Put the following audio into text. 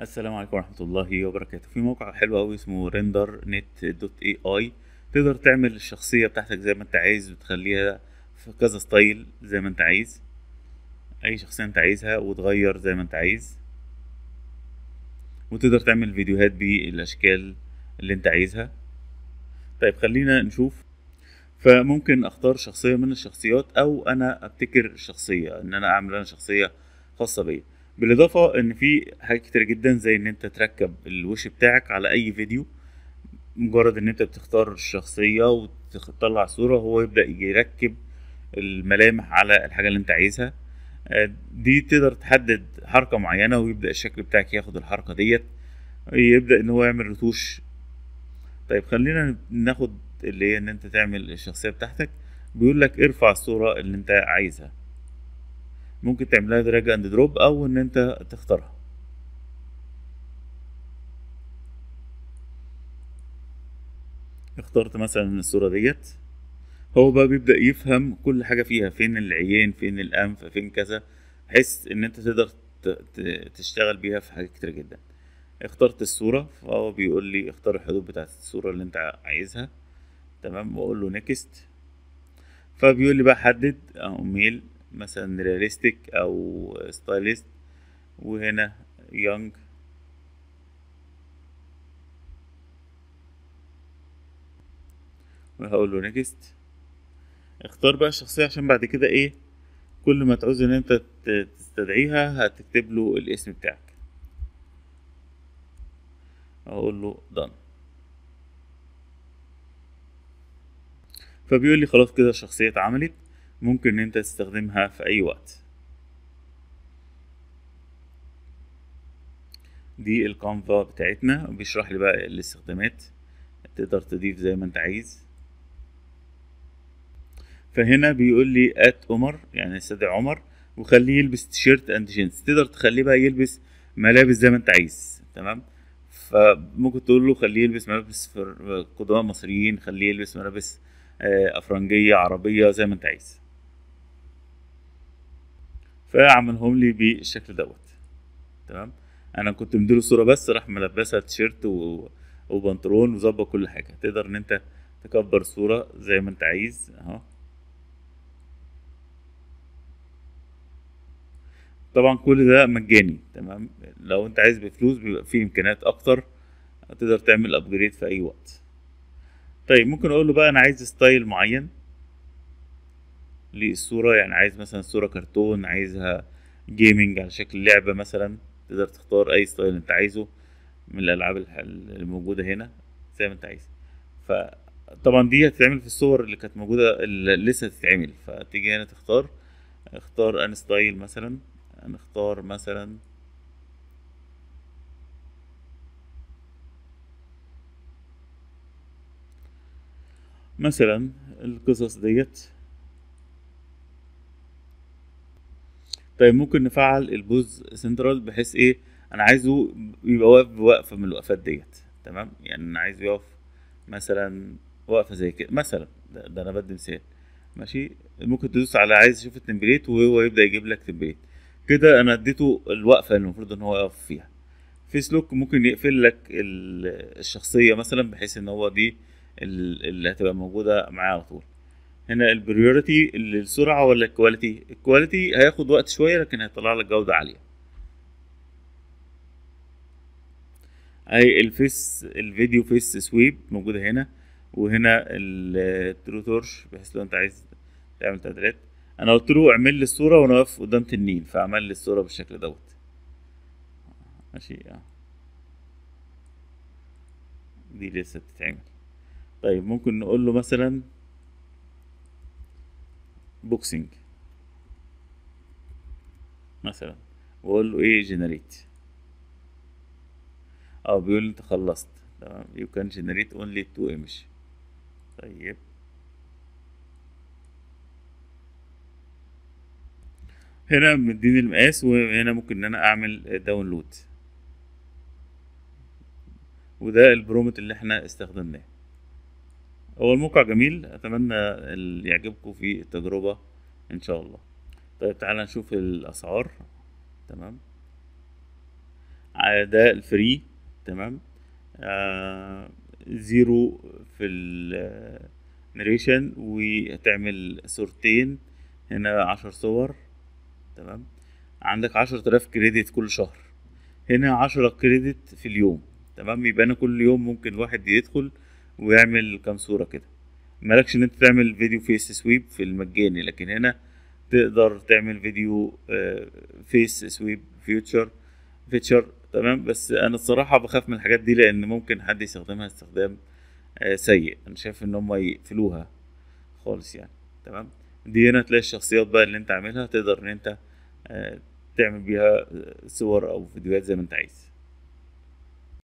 السلام عليكم ورحمه الله وبركاته في موقع حلو قوي اسمه ريندر نت دوت اي اي تقدر تعمل الشخصيه بتاعتك زي ما انت عايز وتخليها في كذا ستايل زي ما انت عايز اي شخصيه انت عايزها وتغير زي ما انت عايز وتقدر تعمل فيديوهات بالاشكال اللي انت عايزها طيب خلينا نشوف فممكن اختار شخصيه من الشخصيات او انا ابتكر شخصيه ان انا اعمل انا شخصيه خاصه بيا بالاضافه ان في حاجات كتير جدا زي ان انت تركب الوش بتاعك على اي فيديو مجرد ان انت بتختار الشخصيه وتطلع صوره هو يبدا يركب الملامح على الحاجه اللي انت عايزها آه، دي تقدر تحدد حركه معينه ويبدا الشكل بتاعك ياخد الحركه ديت يبدا ان هو يعمل رتوش طيب خلينا ناخد اللي هي ان انت تعمل الشخصيه بتاعتك بيقول لك ارفع الصوره اللي انت عايزها ممكن تعملها دراج اند دروب او ان انت تختارها اخترت مثلا الصورة ديت هو بقى بيبدأ يفهم كل حاجة فيها فين العيان فين الأنف فين كذا حس إن أنت تقدر تشتغل بيها في حاجات كتير جدا اخترت الصورة فهو بيقول لي اختار الحدود بتاعة الصورة اللي أنت عايزها تمام وأقول له نيكست فبيقول لي بقى حدد أو ميل مثلا رياليستيك او ستايلست وهنا يونج وهقول له نيكست اختار بقى الشخصية عشان بعد كده ايه كل ما تعوز ان انت تستدعيها هتكتب له الاسم بتاعك اقول له done فبيقول لي خلاص كده الشخصية اتعملت ممكن ان انت تستخدمها في اي وقت دي الكانفا بتاعتنا وبيشرح لي بقى الاستخدامات تقدر تضيف زي ما انت عايز فهنا بيقول لي ات عمر يعني استدعي عمر وخليه يلبس تيشيرت اند جينز تقدر تخليه بقى يلبس ملابس زي ما انت عايز تمام فممكن تقول له خليه يلبس ملابس قدماء مصريين خليه يلبس ملابس آه، افرنجيه عربيه زي ما انت عايز فعملهم لي بالشكل دوت تمام انا كنت مديله صوره بس راح ملبسها تيشيرت وبنطلون وظبط كل حاجه تقدر ان انت تكبر الصوره زي ما انت عايز اهو طبعا كل ده مجاني تمام لو انت عايز بفلوس بيبقى فيه امكانيات اكتر تقدر تعمل ابجريد في اي وقت طيب ممكن اقول له بقى انا عايز ستايل معين للصورة يعني عايز مثلا صورة كرتون عايزها جيمنج على شكل لعبة مثلا تقدر تختار أي ستايل أنت عايزه من الألعاب الموجودة هنا زي ما أنت عايز فطبعا دي هتتعمل في الصور اللي كانت موجودة اللي لسه هتتعمل فتيجي هنا تختار اختار أن ستايل مثلا هنختار مثلا مثلا القصص ديت طيب ممكن نفعل البوز سنترال بحيث ايه انا عايزه يبقى واقف بوقفه من الوقفات ديت تمام يعني انا عايزه يقف مثلا وقفه زي كده مثلا ده, ده انا بدي مثال ماشي ممكن تدوس على عايز اشوف التمبليت وهو يبدا يجيب لك تمبليت كده انا اديته الوقفه اللي المفروض ان هو يقف فيها فيس لوك ممكن يقفل لك الشخصيه مثلا بحيث ان هو دي اللي هتبقى موجوده معاه على طول هنا البريورتي السرعه ولا الكواليتي الكواليتي هياخد وقت شويه لكن هيطلع لك جوده عاليه اي الفيس الفيديو فيس سويب موجوده هنا وهنا الترو تورش بحيث لو انت عايز تعمل تعديلات انا قلت له اعمل لي الصوره وانا واقف قدام تنين فعمل لي الصوره بالشكل دوت ماشي اه دي لسه بتتعمل طيب ممكن نقول له مثلا بوكسنج مثلا واقول له ايه جنريت اه بيقول انت خلصت تمام يو كان جنريت اونلي تو ايمج طيب هنا مديني المقاس وهنا ممكن ان انا اعمل داونلود وده البرومت اللي احنا استخدمناه هو الموقع جميل اتمنى يعجبكم في التجربه ان شاء الله طيب تعالى نشوف الاسعار تمام ده الفري تمام آه زيرو في النريشن وتعمل صورتين هنا عشر صور تمام عندك عشر تلاف كريدت كل شهر هنا عشرة كريدت في اليوم تمام يبقى انا كل يوم ممكن واحد يدخل ويعمل كام صورة كده مالكش ان انت تعمل فيديو فيس سويب في المجاني لكن هنا تقدر تعمل فيديو فيس سويب فيوتشر فيتشر تمام بس انا الصراحة بخاف من الحاجات دي لان ممكن حد يستخدمها استخدام آه، سيء انا شايف ان هم يقفلوها خالص يعني تمام دي هنا تلاقي الشخصيات بقى اللي انت عاملها تقدر ان انت آه، تعمل بيها صور او فيديوهات زي ما انت عايز